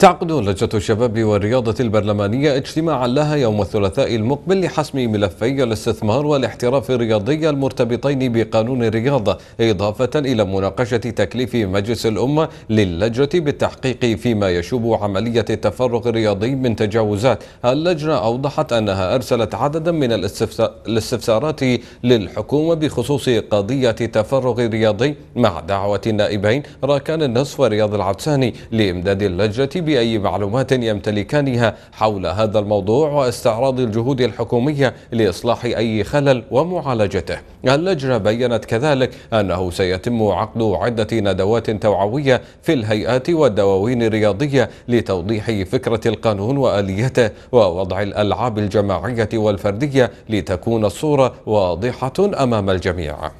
تعقد لجنة الشباب والرياضة البرلمانية اجتماعا لها يوم الثلاثاء المقبل لحسم ملفي الاستثمار والاحتراف الرياضي المرتبطين بقانون الرياضة إضافة إلى مناقشة تكليف مجلس الأمة للجنة بالتحقيق فيما يشوب عملية التفرغ الرياضي من تجاوزات اللجنة أوضحت أنها أرسلت عددا من الاستفسارات للحكومة بخصوص قضية التفرغ الرياضي مع دعوة النائبين راكان النصف ورياض العدساني لإمداد اللجنة بأي معلومات يمتلكانها حول هذا الموضوع واستعراض الجهود الحكومية لإصلاح أي خلل ومعالجته اللجنة بيّنت كذلك أنه سيتم عقد عدة ندوات توعوية في الهيئات والدواوين الرياضية لتوضيح فكرة القانون وآليته ووضع الألعاب الجماعية والفردية لتكون الصورة واضحة أمام الجميع